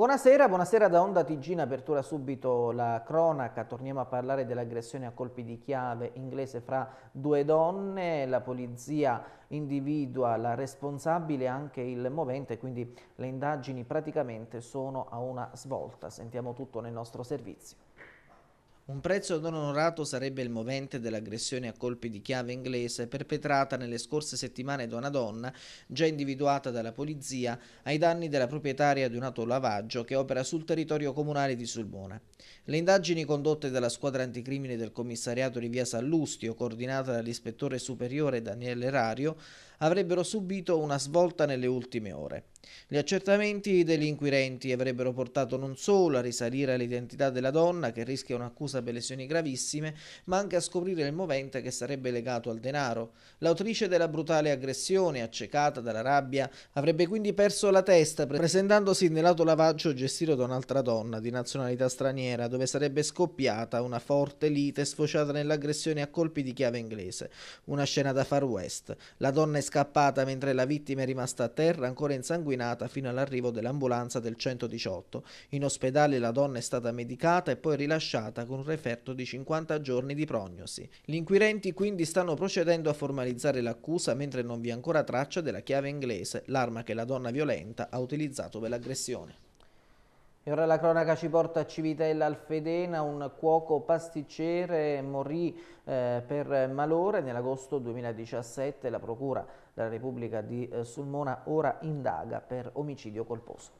Buonasera, buonasera da Onda Tigina, apertura subito la cronaca, torniamo a parlare dell'aggressione a colpi di chiave inglese fra due donne, la polizia individua la responsabile anche il movente, quindi le indagini praticamente sono a una svolta, sentiamo tutto nel nostro servizio. Un prezzo non onorato sarebbe il movente dell'aggressione a colpi di chiave inglese perpetrata nelle scorse settimane da una donna, già individuata dalla polizia, ai danni della proprietaria di un autolavaggio che opera sul territorio comunale di Sulmona. Le indagini condotte dalla squadra anticrimine del commissariato di via Sallustio, coordinata dall'ispettore superiore Daniele Rario, avrebbero subito una svolta nelle ultime ore. Gli accertamenti degli inquirenti avrebbero portato non solo a risalire all'identità della donna che rischia un'accusa per lesioni gravissime, ma anche a scoprire il movente che sarebbe legato al denaro. L'autrice della brutale aggressione, accecata dalla rabbia, avrebbe quindi perso la testa presentandosi nell'autolavaggio gestito da un'altra donna di nazionalità straniera, dove sarebbe scoppiata una forte lite sfociata nell'aggressione a colpi di chiave inglese. Una scena da far west. La donna è scappata mentre la vittima è rimasta a terra ancora insanguinata fino all'arrivo dell'ambulanza del 118. In ospedale la donna è stata medicata e poi rilasciata con un referto di 50 giorni di prognosi. Gli inquirenti quindi stanno procedendo a formalizzare l'accusa mentre non vi è ancora traccia della chiave inglese, l'arma che la donna violenta ha utilizzato per l'aggressione. E ora la cronaca ci porta a Civitella Alfedena, un cuoco pasticcere morì eh, per malore nell'agosto 2017, la procura della Repubblica di eh, Sulmona ora indaga per omicidio colposo.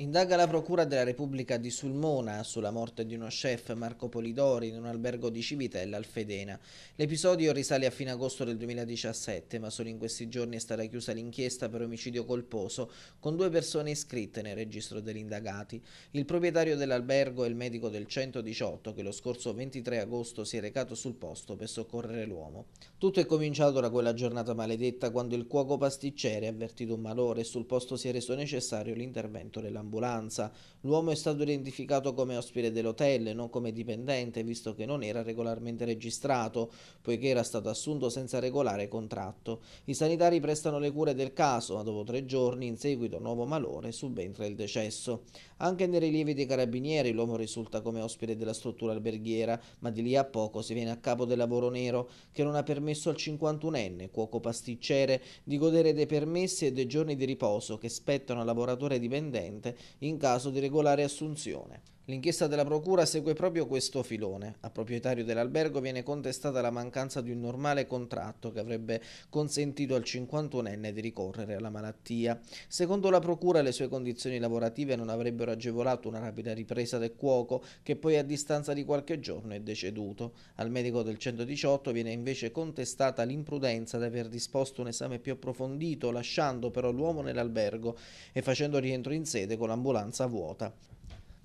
Indaga la Procura della Repubblica di Sulmona sulla morte di uno chef Marco Polidori in un albergo di Civitella al Fedena. L'episodio risale a fine agosto del 2017, ma solo in questi giorni è stata chiusa l'inchiesta per omicidio colposo con due persone iscritte nel registro degli indagati. Il proprietario dell'albergo e il medico del 118 che lo scorso 23 agosto si è recato sul posto per soccorrere l'uomo. Tutto è cominciato da quella giornata maledetta quando il cuoco pasticcere, avvertito un malore, e sul posto si è reso necessario l'intervento della ambulanza. L'uomo è stato identificato come ospite dell'hotel, non come dipendente, visto che non era regolarmente registrato, poiché era stato assunto senza regolare contratto. I sanitari prestano le cure del caso, ma dopo tre giorni, in seguito a nuovo malore, subentra il decesso. Anche nei rilievi dei carabinieri l'uomo risulta come ospite della struttura alberghiera, ma di lì a poco si viene a capo del lavoro nero che non ha permesso al 51enne, cuoco pasticcere, di godere dei permessi e dei giorni di riposo che spettano al lavoratore dipendente in caso di regolare assunzione. L'inchiesta della Procura segue proprio questo filone. A proprietario dell'albergo viene contestata la mancanza di un normale contratto che avrebbe consentito al 51enne di ricorrere alla malattia. Secondo la Procura le sue condizioni lavorative non avrebbero agevolato una rapida ripresa del cuoco che poi a distanza di qualche giorno è deceduto. Al medico del 118 viene invece contestata l'imprudenza di aver disposto un esame più approfondito lasciando però l'uomo nell'albergo e facendo rientro in sede con l'ambulanza vuota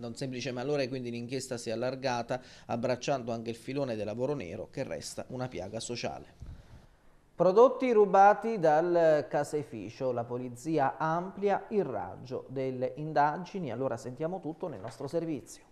non semplice malore quindi l'inchiesta si è allargata abbracciando anche il filone del lavoro nero che resta una piaga sociale. Prodotti rubati dal caseificio, la polizia amplia il raggio delle indagini, allora sentiamo tutto nel nostro servizio.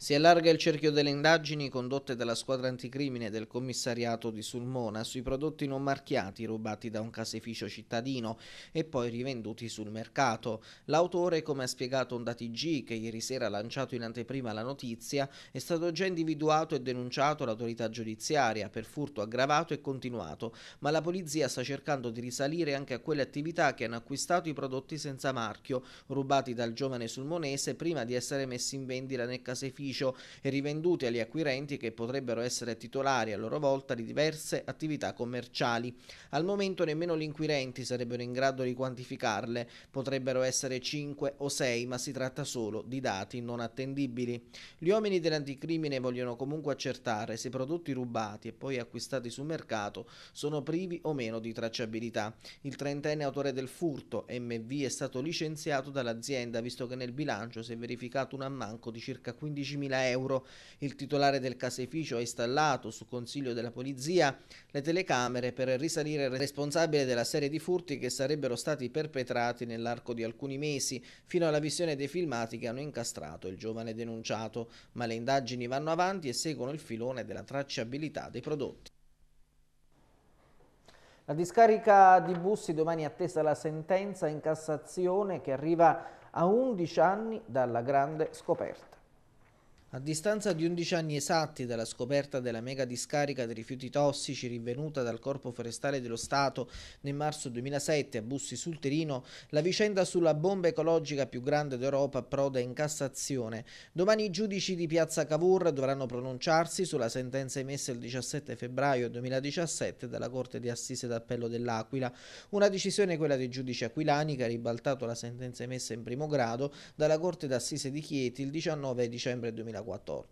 Si allarga il cerchio delle indagini condotte dalla squadra anticrimine del commissariato di Sulmona sui prodotti non marchiati rubati da un caseificio cittadino e poi rivenduti sul mercato. L'autore, come ha spiegato Ondati G, che ieri sera ha lanciato in anteprima la notizia, è stato già individuato e denunciato all'autorità giudiziaria per furto aggravato e continuato, ma la polizia sta cercando di risalire anche a quelle attività che hanno acquistato i prodotti senza marchio, rubati dal giovane sulmonese prima di essere messi in vendita nel caseificio beneficio e rivenduti agli acquirenti che potrebbero essere titolari a loro volta di diverse attività commerciali. Al momento nemmeno gli inquirenti sarebbero in grado di quantificarle, potrebbero essere 5 o 6, ma si tratta solo di dati non attendibili. Gli uomini dell'anticrimine vogliono comunque accertare se i prodotti rubati e poi acquistati sul mercato sono privi o meno di tracciabilità. Il trentenne autore del furto, MV, è stato licenziato dall'azienda visto che nel bilancio si è verificato un ammanco di circa 15 15.000 euro. Il titolare del caseificio ha installato, su consiglio della polizia, le telecamere per risalire il responsabile della serie di furti che sarebbero stati perpetrati nell'arco di alcuni mesi, fino alla visione dei filmati che hanno incastrato il giovane denunciato. Ma le indagini vanno avanti e seguono il filone della tracciabilità dei prodotti. La discarica di Bussi domani è attesa la sentenza in Cassazione che arriva a 11 anni dalla grande scoperta. A distanza di 11 anni esatti dalla scoperta della mega discarica dei rifiuti tossici rinvenuta dal Corpo Forestale dello Stato nel marzo 2007 a Bussi sul Terino, la vicenda sulla bomba ecologica più grande d'Europa proda in Cassazione. Domani i giudici di Piazza Cavour dovranno pronunciarsi sulla sentenza emessa il 17 febbraio 2017 dalla Corte di Assise d'Appello dell'Aquila. Una decisione quella dei giudici aquilani che ha ribaltato la sentenza emessa in primo grado dalla Corte d'Assise di Chieti il 19 dicembre 2017 da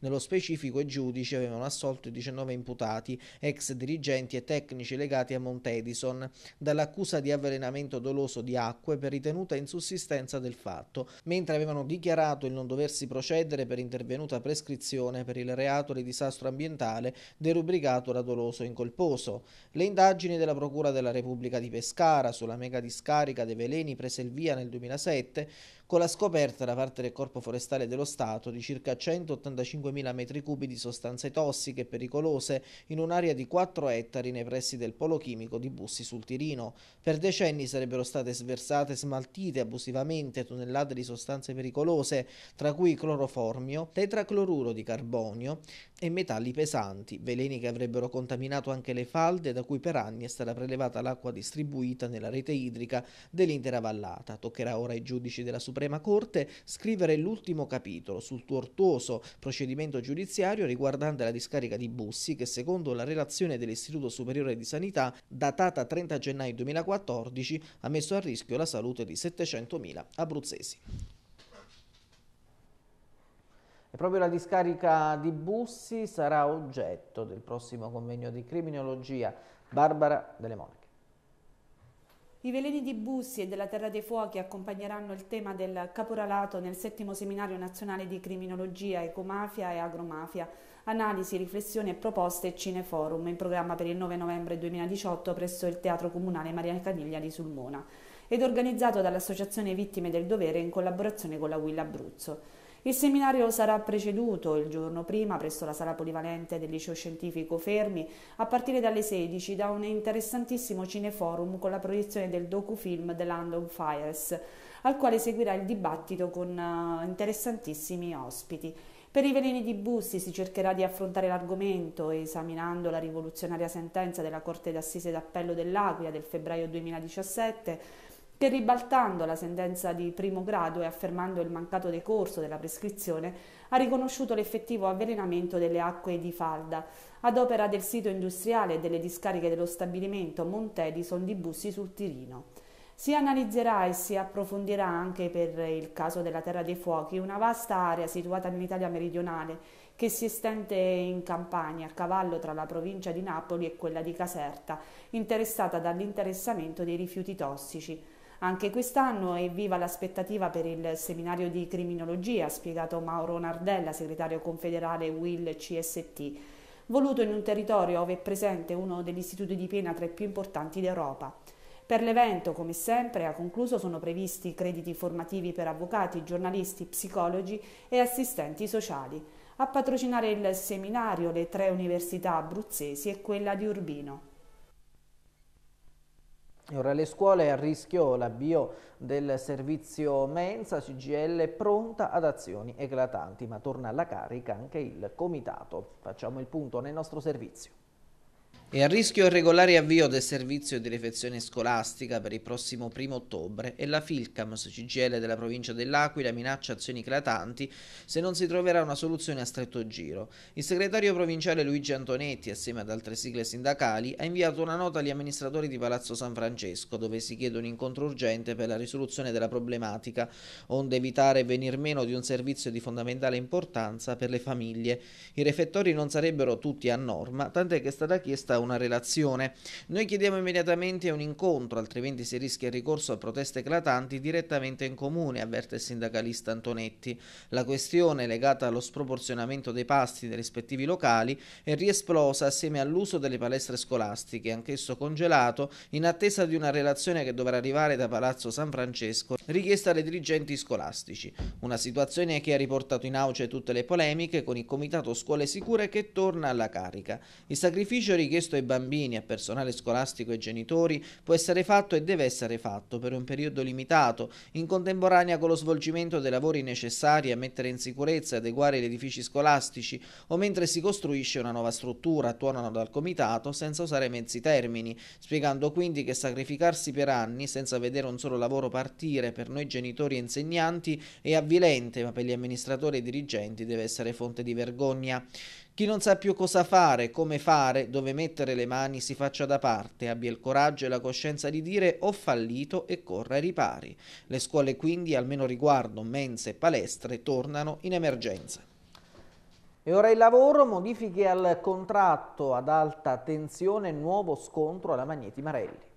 Nello specifico i giudici avevano assolto i 19 imputati, ex dirigenti e tecnici legati a Montedison, dall'accusa di avvelenamento doloso di acque per ritenuta insussistenza del fatto, mentre avevano dichiarato il non doversi procedere per intervenuta prescrizione per il reato di disastro ambientale derubricato da doloso incolposo. Le indagini della Procura della Repubblica di Pescara sulla mega discarica dei veleni prese il via nel 2007 con la scoperta da parte del Corpo Forestale dello Stato di circa 185.000 metri cubi di sostanze tossiche e pericolose in un'area di 4 ettari nei pressi del polo chimico di Bussi sul Tirino. Per decenni sarebbero state sversate e smaltite abusivamente tonnellate di sostanze pericolose, tra cui cloroformio, tetracloruro di carbonio e metalli pesanti, veleni che avrebbero contaminato anche le falde da cui per anni è stata prelevata l'acqua distribuita nella rete idrica dell'intera vallata. Toccherà ora ai giudici della Suprema Suprema Corte scrivere l'ultimo capitolo sul tortuoso procedimento giudiziario riguardante la discarica di Bussi che secondo la relazione dell'Istituto Superiore di Sanità datata 30 gennaio 2014 ha messo a rischio la salute di 700.000 abruzzesi. E proprio la discarica di Bussi sarà oggetto del prossimo convegno di criminologia. Barbara Delle Monache. I veleni di Bussi e della Terra dei Fuochi accompagneranno il tema del caporalato nel settimo seminario nazionale di criminologia, ecomafia e agromafia, analisi, riflessioni e proposte e cineforum in programma per il 9 novembre 2018 presso il Teatro Comunale Maria Caniglia di Sulmona ed organizzato dall'Associazione Vittime del Dovere in collaborazione con la Willa Abruzzo. Il seminario sarà preceduto il giorno prima presso la sala polivalente del liceo scientifico Fermi a partire dalle 16 da un interessantissimo cineforum con la proiezione del docufilm The Land on Fires, al quale seguirà il dibattito con eh, interessantissimi ospiti. Per i veleni di Bussi si cercherà di affrontare l'argomento esaminando la rivoluzionaria sentenza della Corte d'Assise d'Appello dell'Aquila del febbraio 2017 che ribaltando la sentenza di primo grado e affermando il mancato decorso della prescrizione ha riconosciuto l'effettivo avvelenamento delle acque di falda ad opera del sito industriale e delle discariche dello stabilimento Montedison di Bussi sul Tirino. Si analizzerà e si approfondirà anche per il caso della Terra dei Fuochi, una vasta area situata nell'Italia meridionale che si estende in campagna a cavallo tra la provincia di Napoli e quella di Caserta, interessata dall'interessamento dei rifiuti tossici. Anche quest'anno è viva l'aspettativa per il seminario di criminologia, ha spiegato Mauro Nardella, segretario confederale Will CST, voluto in un territorio dove è presente uno degli istituti di pena tra i più importanti d'Europa. Per l'evento, come sempre, a concluso, sono previsti crediti formativi per avvocati, giornalisti, psicologi e assistenti sociali. A patrocinare il seminario le tre università abruzzesi e quella di Urbino. Ora le scuole a rischio l'avvio del servizio mensa, CGL pronta ad azioni eclatanti, ma torna alla carica anche il comitato. Facciamo il punto nel nostro servizio. È a rischio il regolare avvio del servizio di refezione scolastica per il prossimo 1 ottobre e la Filcams CGL della provincia dell'Aquila minaccia azioni eclatanti se non si troverà una soluzione a stretto giro. Il segretario provinciale Luigi Antonetti, assieme ad altre sigle sindacali, ha inviato una nota agli amministratori di Palazzo San Francesco dove si chiede un incontro urgente per la risoluzione della problematica, onde evitare venir meno di un servizio di fondamentale importanza per le famiglie. I refettori non sarebbero tutti a norma, tant'è che è stata chiesta una relazione. Noi chiediamo immediatamente un incontro, altrimenti si rischia il ricorso a proteste eclatanti direttamente in comune, avverte il sindacalista Antonetti. La questione legata allo sproporzionamento dei pasti nei rispettivi locali è riesplosa assieme all'uso delle palestre scolastiche, anch'esso congelato, in attesa di una relazione che dovrà arrivare da Palazzo San Francesco, richiesta alle dirigenti scolastici. Una situazione che ha riportato in auge tutte le polemiche con il Comitato Scuole Sicure che torna alla carica. Il sacrificio richiesto chiesto ai bambini, a personale scolastico e genitori, può essere fatto e deve essere fatto per un periodo limitato, in contemporanea con lo svolgimento dei lavori necessari a mettere in sicurezza e adeguare gli edifici scolastici o mentre si costruisce una nuova struttura, tuonano dal comitato senza usare mezzi termini, spiegando quindi che sacrificarsi per anni senza vedere un solo lavoro partire per noi genitori e insegnanti è avvilente, ma per gli amministratori e dirigenti deve essere fonte di vergogna. Chi non sa più cosa fare, come fare, dove mettere le mani, si faccia da parte, abbia il coraggio e la coscienza di dire ho fallito e corra ai ripari. Le scuole quindi, almeno riguardo mense e palestre, tornano in emergenza. E ora il lavoro, modifiche al contratto ad alta tensione, nuovo scontro alla Magneti Marelli.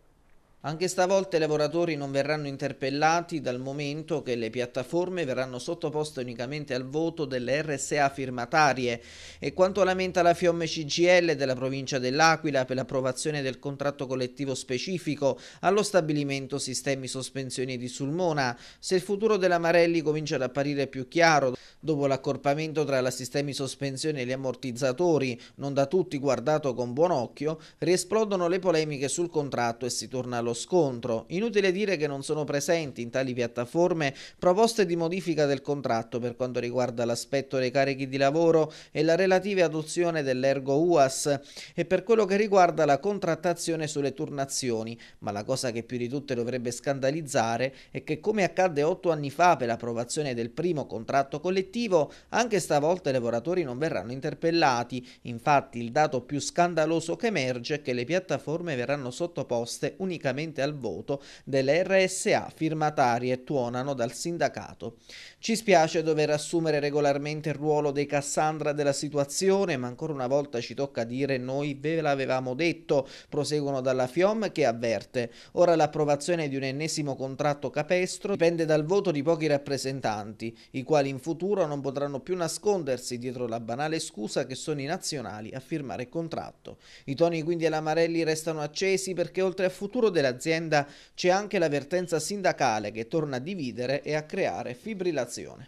Anche stavolta i lavoratori non verranno interpellati dal momento che le piattaforme verranno sottoposte unicamente al voto delle RSA firmatarie e quanto lamenta la FIOM CGL della provincia dell'Aquila per l'approvazione del contratto collettivo specifico allo stabilimento Sistemi Sospensioni di Sulmona. Se il futuro della Marelli comincia ad apparire più chiaro dopo l'accorpamento tra la Sistemi Sospensioni e gli ammortizzatori, non da tutti guardato con buon occhio, riesplodono le polemiche sul contratto e si torna allo lo scontro. Inutile dire che non sono presenti in tali piattaforme proposte di modifica del contratto per quanto riguarda l'aspetto dei carichi di lavoro e la relativa adozione dell'ergo UAS e per quello che riguarda la contrattazione sulle turnazioni, ma la cosa che più di tutte dovrebbe scandalizzare è che come accadde otto anni fa per l'approvazione del primo contratto collettivo, anche stavolta i lavoratori non verranno interpellati. Infatti il dato più scandaloso che emerge è che le piattaforme verranno sottoposte unicamente direttamente al voto delle RSA firmatarie tuonano dal sindacato. Ci spiace dover assumere regolarmente il ruolo dei Cassandra della situazione, ma ancora una volta ci tocca dire noi ve l'avevamo detto, proseguono dalla FIOM che avverte. Ora l'approvazione di un ennesimo contratto capestro dipende dal voto di pochi rappresentanti, i quali in futuro non potranno più nascondersi dietro la banale scusa che sono i nazionali a firmare il contratto. I toni quindi all'Amarelli restano accesi perché oltre al futuro dell'azienda c'è anche l'avvertenza sindacale che torna a dividere e a creare fibrillazione comunicazione.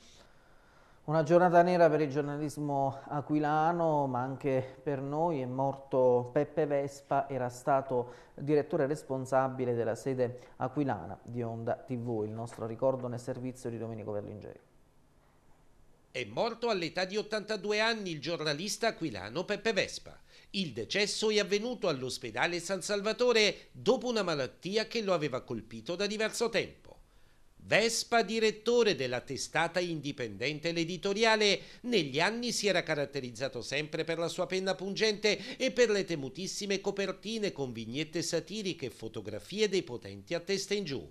Una giornata nera per il giornalismo aquilano, ma anche per noi è morto Peppe Vespa, era stato direttore responsabile della sede aquilana di Onda TV, il nostro ricordo nel servizio di Domenico Berlingeri. È morto all'età di 82 anni il giornalista aquilano Peppe Vespa. Il decesso è avvenuto all'ospedale San Salvatore dopo una malattia che lo aveva colpito da diverso tempo. Vespa, direttore della testata indipendente l'editoriale, negli anni si era caratterizzato sempre per la sua penna pungente e per le temutissime copertine con vignette satiriche e fotografie dei potenti a testa in giù.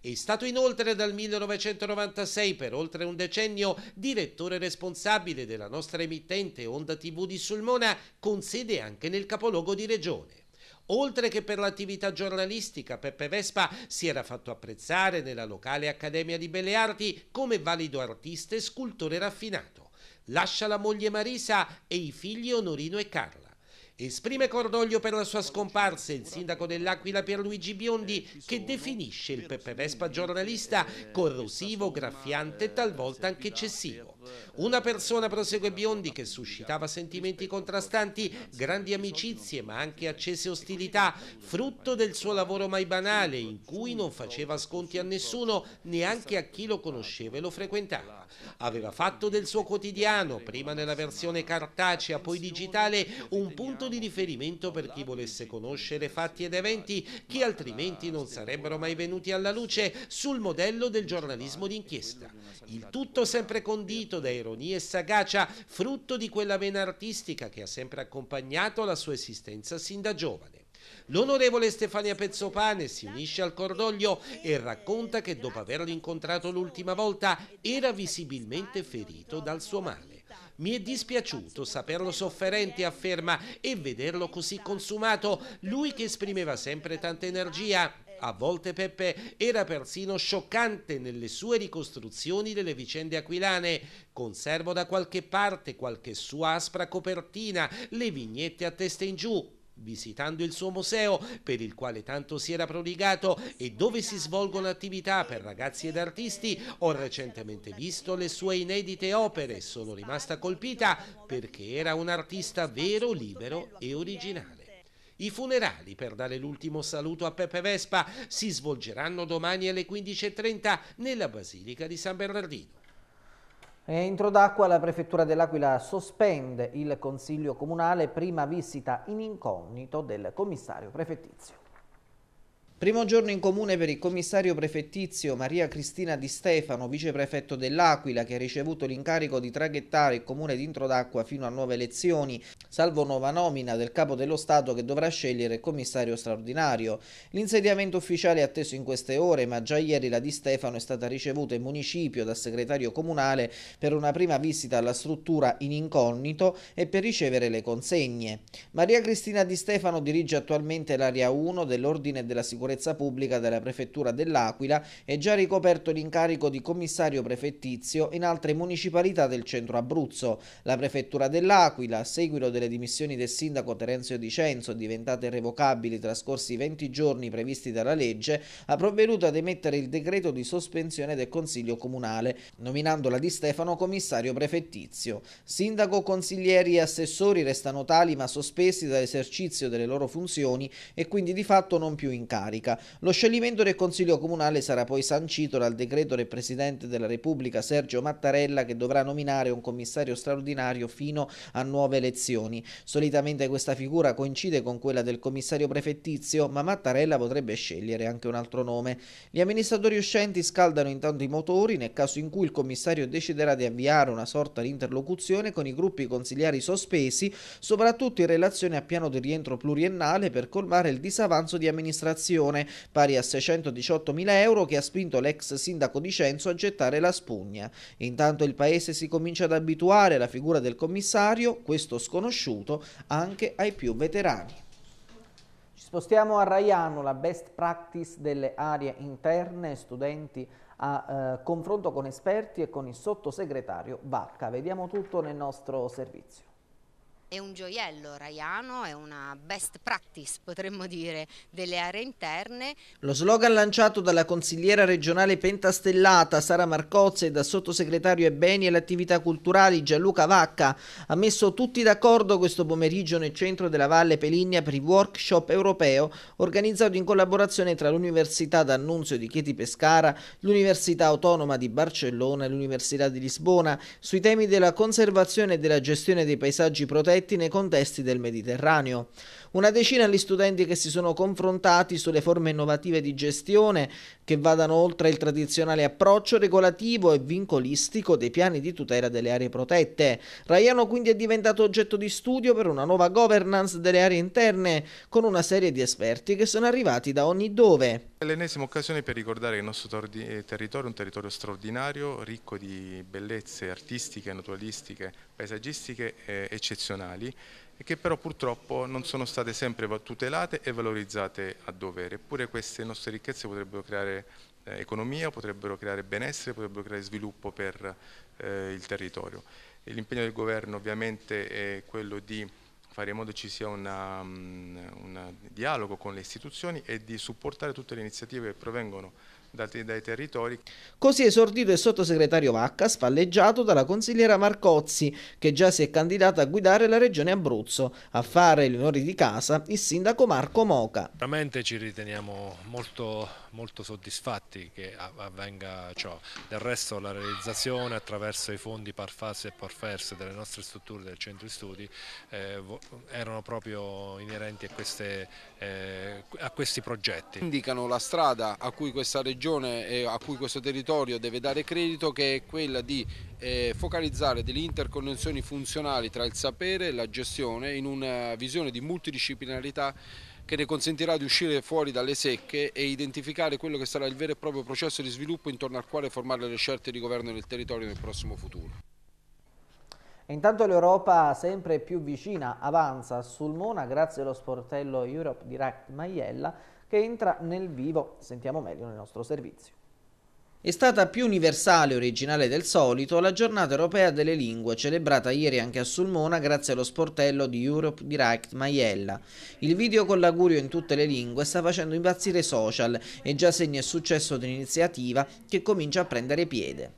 È stato inoltre dal 1996 per oltre un decennio direttore responsabile della nostra emittente Onda TV di Sulmona con sede anche nel capoluogo di regione. Oltre che per l'attività giornalistica, Peppe Vespa si era fatto apprezzare nella locale Accademia di Belle Arti come valido artista e scultore raffinato. Lascia la moglie Marisa e i figli Onorino e Carla. Esprime cordoglio per la sua scomparsa il sindaco dell'Aquila Pierluigi Biondi eh, che definisce il Peppe Vespa giornalista corrosivo, graffiante e talvolta anche eccessivo. Una persona, prosegue Biondi, che suscitava sentimenti contrastanti, grandi amicizie ma anche accese ostilità, frutto del suo lavoro mai banale, in cui non faceva sconti a nessuno, neanche a chi lo conosceva e lo frequentava. Aveva fatto del suo quotidiano, prima nella versione cartacea, poi digitale, un punto di riferimento per chi volesse conoscere fatti ed eventi che altrimenti non sarebbero mai venuti alla luce sul modello del giornalismo d'inchiesta. Il tutto sempre condito colpito da ironia e sagacia, frutto di quella vena artistica che ha sempre accompagnato la sua esistenza sin da giovane. L'onorevole Stefania Pezzopane si unisce al cordoglio e racconta che dopo averlo incontrato l'ultima volta era visibilmente ferito dal suo male. Mi è dispiaciuto saperlo sofferente, afferma, e vederlo così consumato, lui che esprimeva sempre tanta energia, a volte Peppe era persino scioccante nelle sue ricostruzioni delle vicende aquilane. Conservo da qualche parte qualche sua aspra copertina, le vignette a testa in giù, visitando il suo museo per il quale tanto si era prodigato e dove si svolgono attività per ragazzi ed artisti, ho recentemente visto le sue inedite opere e sono rimasta colpita perché era un artista vero, libero e originale. I funerali per dare l'ultimo saluto a Pepe Vespa si svolgeranno domani alle 15.30 nella Basilica di San Bernardino. Entro d'acqua la Prefettura dell'Aquila sospende il Consiglio Comunale, prima visita in incognito del commissario prefettizio. Primo giorno in comune per il commissario prefettizio Maria Cristina Di Stefano, viceprefetto dell'Aquila, che ha ricevuto l'incarico di traghettare il comune dentro d'acqua fino a nuove elezioni, salvo nuova nomina del capo dello Stato che dovrà scegliere il commissario straordinario. L'insediamento ufficiale è atteso in queste ore, ma già ieri la Di Stefano è stata ricevuta in municipio dal segretario comunale per una prima visita alla struttura in incognito e per ricevere le consegne. Maria Cristina Di Stefano dirige attualmente l'area 1 dell'Ordine della Sicurezza sicurezza pubblica della prefettura dell'Aquila e già ricoperto l'incarico di commissario prefettizio in altre municipalità del centro Abruzzo. La prefettura dell'Aquila, a seguito delle dimissioni del sindaco Terenzio Di Censo, diventate revocabili trascorsi 20 giorni previsti dalla legge, ha provveduto ad emettere il decreto di sospensione del Consiglio Comunale, nominandola di Stefano commissario prefettizio. Sindaco, consiglieri e assessori restano tali ma sospesi dall'esercizio delle loro funzioni e quindi di fatto non più in carica carica. Lo scioglimento del Consiglio Comunale sarà poi sancito dal decreto del Presidente della Repubblica Sergio Mattarella che dovrà nominare un commissario straordinario fino a nuove elezioni. Solitamente questa figura coincide con quella del commissario prefettizio, ma Mattarella potrebbe scegliere anche un altro nome. Gli amministratori uscenti scaldano intanto i motori nel caso in cui il commissario deciderà di avviare una sorta di interlocuzione con i gruppi consigliari sospesi, soprattutto in relazione a piano di rientro pluriennale per colmare il disavanzo di amministrazione sanzione pari a 618 mila euro che ha spinto l'ex sindaco di Censo a gettare la spugna. Intanto il paese si comincia ad abituare alla figura del commissario, questo sconosciuto, anche ai più veterani. Ci spostiamo a Raiano, la best practice delle aree interne, studenti a eh, confronto con esperti e con il sottosegretario Vacca. Vediamo tutto nel nostro servizio è un gioiello raiano, è una best practice potremmo dire delle aree interne. Lo slogan lanciato dalla consigliera regionale pentastellata Sara Marcozza e dal sottosegretario e beni e le attività culturali Gianluca Vacca ha messo tutti d'accordo questo pomeriggio nel centro della Valle Peligna per il workshop europeo organizzato in collaborazione tra l'Università d'Annunzio di Chieti Pescara, l'Università Autonoma di Barcellona e l'Università di Lisbona sui temi della conservazione e della gestione dei paesaggi protetti ristretti nei contesti del Mediterraneo. Una decina gli studenti che si sono confrontati sulle forme innovative di gestione che vadano oltre il tradizionale approccio regolativo e vincolistico dei piani di tutela delle aree protette. Raiano quindi è diventato oggetto di studio per una nuova governance delle aree interne con una serie di esperti che sono arrivati da ogni dove. È l'ennesima occasione per ricordare che il nostro eh, territorio è un territorio straordinario, ricco di bellezze artistiche, naturalistiche, paesaggistiche eh, eccezionali e che però purtroppo non sono state sempre tutelate e valorizzate a dovere. Eppure queste nostre ricchezze potrebbero creare eh, economia, potrebbero creare benessere, potrebbero creare sviluppo per eh, il territorio. L'impegno del governo ovviamente è quello di fare in modo ci sia mm, un dialogo con le istituzioni e di supportare tutte le iniziative che provengono dati dai territori. Così esordito il sottosegretario Vacca, spalleggiato dalla consigliera Marcozzi, che già si è candidata a guidare la regione Abruzzo. A fare gli onori di casa il sindaco Marco Moca. Veramente ci riteniamo molto molto soddisfatti che avvenga ciò. Del resto la realizzazione attraverso i fondi Parfas e Parfers delle nostre strutture del centro di studi eh, erano proprio inerenti a, queste, eh, a, questi progetti. Indicano la strada a cui questa regione e a cui questo territorio deve dare credito che è quella di eh, focalizzare delle interconnessioni funzionali tra il sapere e la gestione in una visione di multidisciplinarità che ne consentirà di uscire fuori dalle secche e identificare quello che sarà il vero e proprio processo di sviluppo intorno al quale formare le scelte di governo nel territorio nel prossimo futuro. Intanto l'Europa sempre più vicina avanza sul Mona grazie allo sportello Europe Direct Maiella che entra nel vivo. Sentiamo meglio nel nostro servizio. È stata più universale e originale del solito la giornata europea delle lingue celebrata ieri anche a Sulmona grazie allo sportello di Europe Direct Maiella. Il video con l'augurio in tutte le lingue sta facendo impazzire i social e già segna il successo di un'iniziativa che comincia a prendere piede.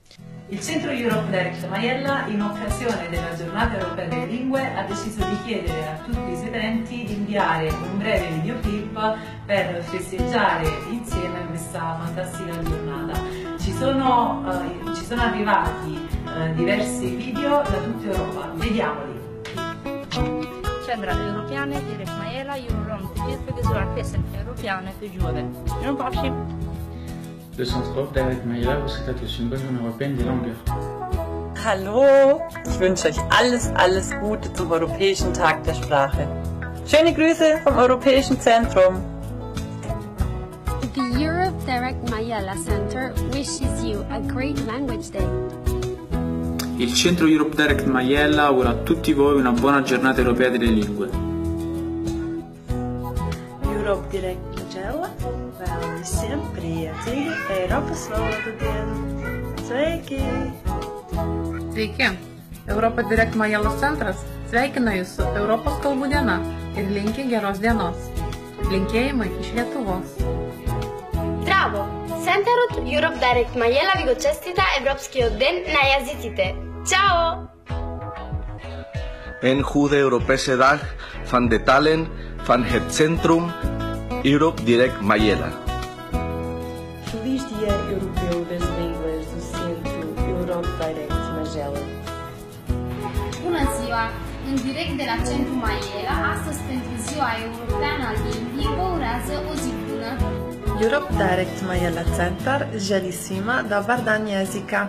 Il centro Europe Direct Maiella in occasione della giornata europea delle lingue ha deciso di chiedere a tutti i sedenti di inviare un breve videoclip per festeggiare insieme questa fantastica giornata. Ci sono, eh, ci sono arrivati eh, diversi video da tutta Europa, vediamoli. Sembra europeane di Rechmaela, Eurorom, Tilfege sulla piesen europeane più giove. Non passi? 203 Maela, Rechmaela, uscita il 5 europeo di Lange. Hallo, ich wünsche euch alles, alles Gute zum Europäischen Tag der Sprache. Schöne Grüße vom Europäischen Zentrum. Tarek Mayala Center wishes you a great language day. Il Centro Europe Direct Maiella augura a tutti voi una buona giornata europea delle lingue. Europe Direct Maiella vēlas visiem priecīgu Eiropas valodu dienu. Sveiki! Sveiki! Europa Direct Maiella centras sveikina jūs su Europos kalbų diena ir linki geros dienos. Linkėjimai iš Lietuvos. Antarot Europe Direct, ma je lavi go čestita Evropski oden na jazicite. Ćao! En Jude Europese Dag, fan de Talen, fan Hercentrum, Europe Direct Mayela. Feliz Dia Europeu das Línguas do Centro Europe Direct Magela. Bună ziua! În direct de la Centru Maiela, astăzi pentru Ziua Europeană a Limbii, vă urează o zi Europe Direct Majella Center Gialissima da Vardagnesica.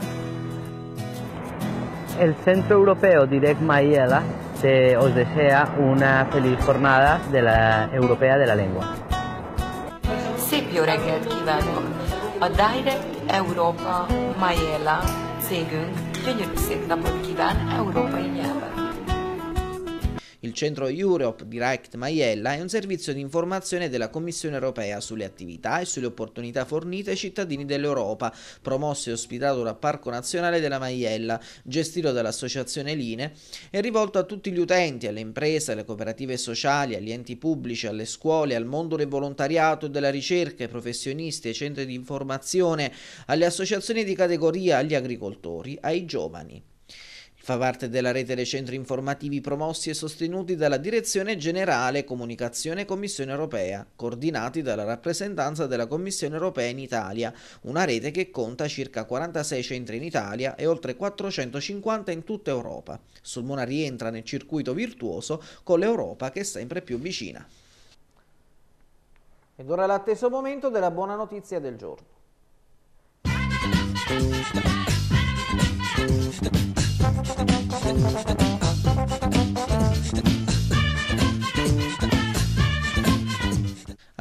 El Centro Europeo Direct Mayela te, os desea una feliz jornada de la Europea de la Lengua. Szép jó reggelt kívánok! A Direct Europa Mayela cégünk gyönyörű szép napot kíván európai nyelven. centro Europe Direct Maiella è un servizio di informazione della Commissione europea sulle attività e sulle opportunità fornite ai cittadini dell'Europa, promosso e ospitato dal Parco Nazionale della Maiella, gestito dall'Associazione Line, e rivolto a tutti gli utenti, alle imprese, alle cooperative sociali, agli enti pubblici, alle scuole, al mondo del volontariato e della ricerca, ai professionisti, ai centri di informazione, alle associazioni di categoria, agli agricoltori, ai giovani. Fa parte della rete dei centri informativi promossi e sostenuti dalla Direzione Generale Comunicazione Commissione Europea, coordinati dalla rappresentanza della Commissione Europea in Italia, una rete che conta circa 46 centri in Italia e oltre 450 in tutta Europa. Sulmona rientra nel circuito virtuoso con l'Europa che è sempre più vicina. Ed ora l'atteso momento della buona notizia del giorno. Thank you.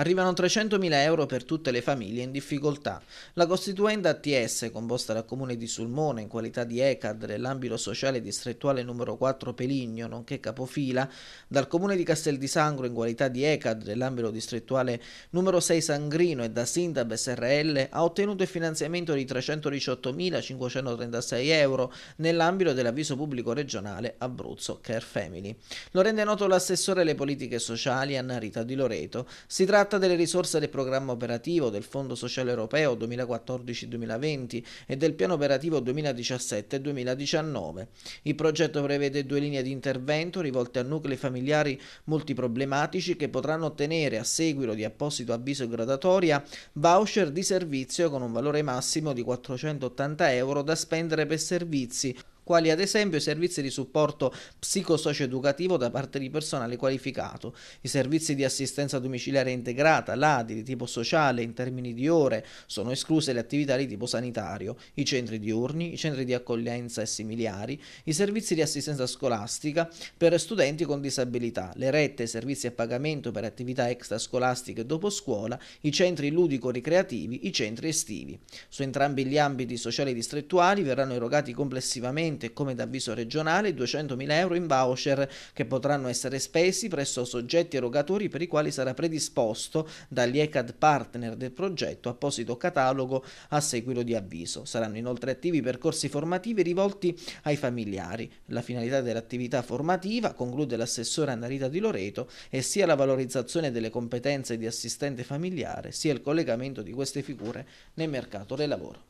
Arrivano 300.000 euro per tutte le famiglie in difficoltà. La costituenda ATS, composta dal comune di Sulmone in qualità di ECAD dell'ambito sociale distrettuale numero 4 Peligno, nonché capofila, dal comune di Castel di Sangro in qualità di ECAD dell'ambito distrettuale numero 6 Sangrino e da Sindab SRL, ha ottenuto il finanziamento di 318.536 euro nell'ambito dell'avviso pubblico regionale Abruzzo Care Family. Lo rende noto l'assessore alle politiche sociali Anna Rita Di Loreto. Si tratta tratta delle risorse del programma operativo del Fondo Sociale Europeo 2014-2020 e del Piano Operativo 2017-2019. Il progetto prevede due linee di intervento rivolte a nuclei familiari multiproblematici che potranno ottenere, a seguito di apposito avviso gradatoria, voucher di servizio con un valore massimo di 480 euro da spendere per servizi quali ad esempio i servizi di supporto psicosocioeducativo da parte di personale qualificato, i servizi di assistenza domiciliare integrata, l'ADI di tipo sociale in termini di ore, sono escluse le attività di tipo sanitario, i centri diurni, i centri di accoglienza e similiari, i servizi di assistenza scolastica per studenti con disabilità, le rette, i servizi a pagamento per attività extrascolastiche dopo scuola, i centri ludico-ricreativi, i centri estivi. Su entrambi gli ambiti sociali distrettuali verranno erogati complessivamente direttamente come d'avviso regionale 200.000 euro in voucher che potranno essere spesi presso soggetti erogatori per i quali sarà predisposto dagli ECAD partner del progetto apposito catalogo a seguito di avviso. Saranno inoltre attivi percorsi formativi rivolti ai familiari. La finalità dell'attività formativa, conclude l'assessore Annarita Di Loreto, è sia la valorizzazione delle competenze di assistente familiare, sia il collegamento di queste figure nel mercato del lavoro.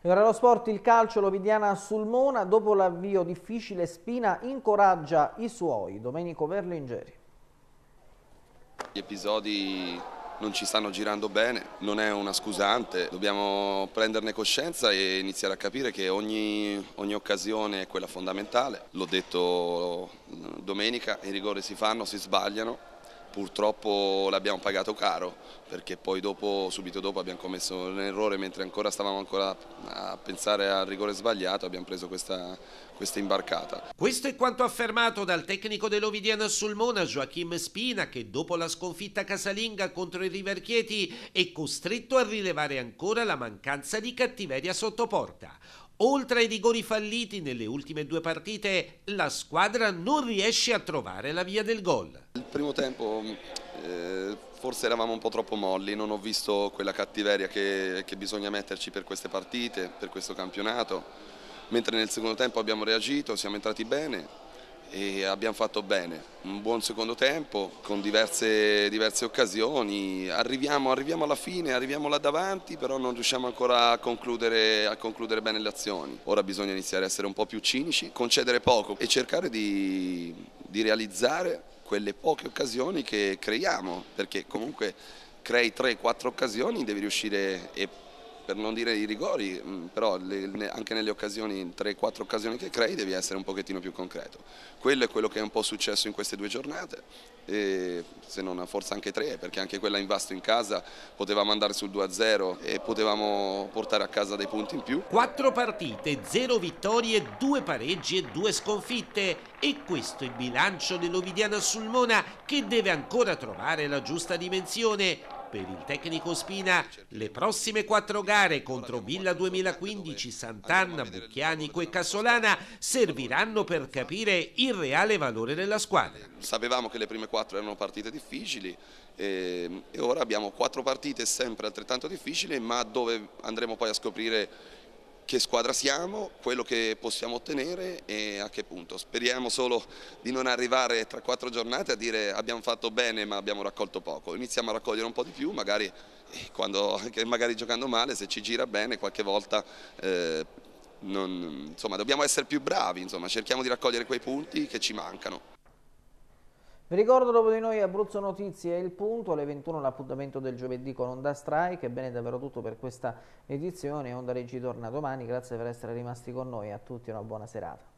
E ora lo sport, il calcio, l'Ovidiana Sulmona, dopo l'avvio difficile Spina incoraggia i suoi, Domenico Verlingeri. Gli episodi non ci stanno girando bene, non è una scusante, dobbiamo prenderne coscienza e iniziare a capire che ogni, ogni occasione è quella fondamentale, l'ho detto eh, domenica, i rigori si fanno, si sbagliano, purtroppo l'abbiamo pagato caro perché poi dopo, subito dopo abbiamo commesso un errore mentre ancora stavamo ancora a pensare al rigore sbagliato abbiamo preso questa, questa imbarcata. Questo è quanto affermato dal tecnico dell'Ovidiana sul Mona Joachim Spina che dopo la sconfitta casalinga contro i Riverchieti è costretto a rilevare ancora la mancanza di cattiveria sotto porta. Oltre ai rigori falliti nelle ultime due partite, la squadra non riesce a trovare la via del gol. Il primo tempo mm, eh, forse eravamo un po' troppo molli, non ho visto quella cattiveria che, che bisogna metterci per queste partite, per questo campionato, mentre nel secondo tempo abbiamo reagito, siamo entrati bene, e abbiamo fatto bene, un buon secondo tempo con diverse, diverse occasioni, arriviamo, arriviamo, alla fine, arriviamo là davanti però non riusciamo ancora a concludere, a concludere bene le azioni, ora bisogna iniziare a essere un po' più cinici, concedere poco e cercare di, di realizzare quelle poche occasioni che creiamo perché comunque crei 3-4 occasioni devi riuscire e per non dire i rigori, mm, però le, ne, anche nelle occasioni, 3-4 occasioni che crei devi essere un pochettino più concreto. Quello è quello che è un po' successo in queste due giornate, e, se non forse anche tre, perché anche quella in vasto in casa potevamo andare sul 2-0 e potevamo portare a casa dei punti in più. Quattro partite, zero vittorie, due pareggi e due sconfitte. E questo è il bilancio dell'Ovidiana Sulmona che deve ancora trovare la giusta dimensione per il tecnico Spina, le prossime quattro gare contro Villa 2015, Sant'Anna, Bucchianico e Cassolana serviranno per capire il reale valore della squadra. Sapevamo che le prime quattro erano partite difficili e, ehm, e ora abbiamo quattro partite sempre altrettanto difficili ma dove andremo poi a scoprire che squadra siamo, quello che possiamo ottenere e a che punto. Speriamo solo di non arrivare tra quattro giornate a dire abbiamo fatto bene ma abbiamo raccolto poco. Iniziamo a raccogliere un po' di più, magari, eh, quando, magari giocando male, se ci gira bene qualche volta eh, non, insomma, dobbiamo essere più bravi, insomma, cerchiamo di raccogliere quei punti che ci mancano. Vi ricordo dopo di noi Abruzzo Notizie è il punto, alle 21 l'appuntamento del giovedì con Onda Strike, è bene davvero tutto per questa edizione, Onda Regi torna domani, grazie per essere rimasti con noi, a tutti una buona serata.